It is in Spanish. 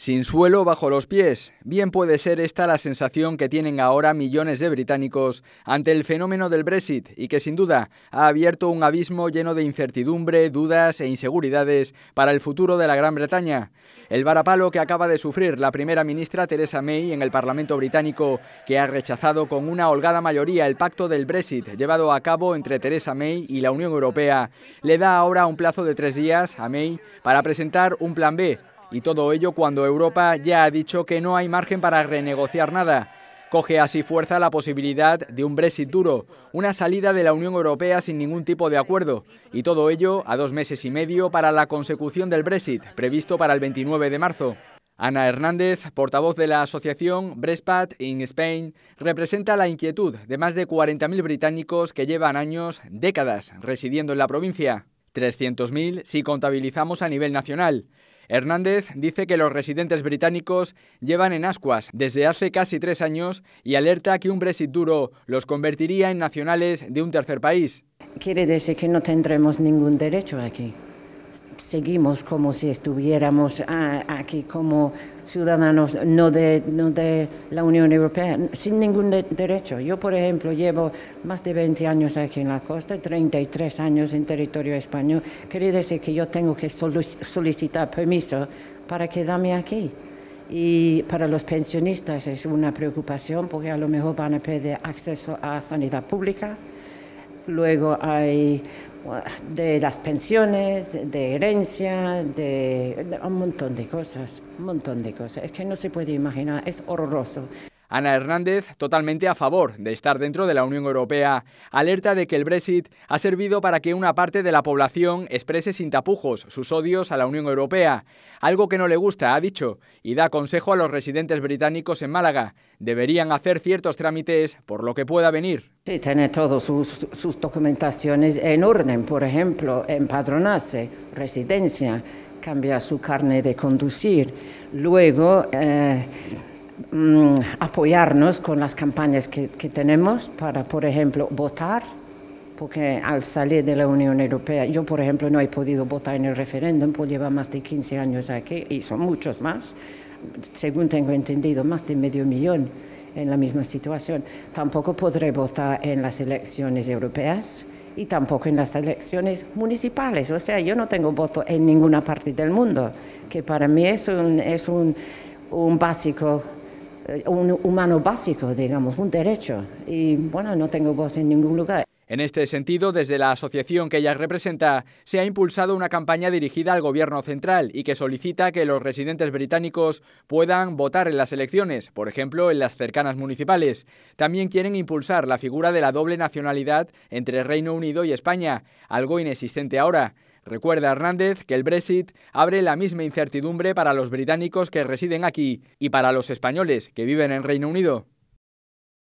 Sin suelo bajo los pies, bien puede ser esta la sensación que tienen ahora millones de británicos ante el fenómeno del Brexit y que sin duda ha abierto un abismo lleno de incertidumbre, dudas e inseguridades para el futuro de la Gran Bretaña. El varapalo que acaba de sufrir la primera ministra Theresa May en el Parlamento británico, que ha rechazado con una holgada mayoría el pacto del Brexit llevado a cabo entre Theresa May y la Unión Europea, le da ahora un plazo de tres días a May para presentar un plan B y todo ello cuando Europa ya ha dicho que no hay margen para renegociar nada. Coge así fuerza la posibilidad de un Brexit duro, una salida de la Unión Europea sin ningún tipo de acuerdo, y todo ello a dos meses y medio para la consecución del Brexit, previsto para el 29 de marzo. Ana Hernández, portavoz de la asociación Brespat in Spain, representa la inquietud de más de 40.000 británicos que llevan años, décadas, residiendo en la provincia. 300.000 si contabilizamos a nivel nacional. Hernández dice que los residentes británicos llevan en ascuas desde hace casi tres años y alerta que un Brexit duro los convertiría en nacionales de un tercer país. Quiere decir que no tendremos ningún derecho aquí seguimos como si estuviéramos ah, aquí como ciudadanos no de, la Unión Europea, sin ningún derecho. Yo, por ejemplo, llevo más de 20 años aquí en la costa, 33 años en territorio español. Quiere decir que yo tengo que solicitar permiso para quedarme aquí. Y para los pensionistas es una preocupación porque a lo mejor van a perder acceso a sanidad pública, luego hay de las pensiones, de herencia, de, un montón de cosas, un montón de cosas. Es que no se puede imaginar, es horroroso. Ana Hernández, totalmente a favor de estar dentro de la Unión Europea, alerta de que el Brexit ha servido para que una parte de la población exprese sin tapujos sus odios a la Unión Europea, algo que no le gusta, ha dicho, y da consejo a los residentes británicos en Málaga. Deberían hacer ciertos trámites por lo que pueda venir. Tiene todas sus, documentaciones en orden, por ejemplo, empadronarse, residencia, cambiar su carne de conducir. Luego, eh, Mm, apoyarnos con las campañas que, tenemos para, por ejemplo, votar, porque al salir de la Unión Europea, yo, por ejemplo, no he podido votar en el referéndum, pues lleva más de 15 años aquí y son muchos más, según tengo entendido, más de medio millón en la misma situación. Tampoco podré votar en las elecciones europeas y tampoco en las elecciones municipales. O sea, yo no tengo voto en ninguna parte del mundo, que para mí es es un básico eh, un humano básico, digamos, un derecho. Y bueno, no tengo voz en ningún lugar. En este sentido, desde la asociación que ella representa, se ha impulsado una campaña dirigida al Gobierno central y que solicita que los residentes británicos puedan votar en las elecciones, por ejemplo, en las cercanas municipales. También quieren impulsar la figura de la doble nacionalidad entre Reino Unido y España, algo inexistente ahora. Recuerda Hernández que el Brexit abre la misma incertidumbre para los británicos que residen aquí y para los españoles que viven en Reino Unido.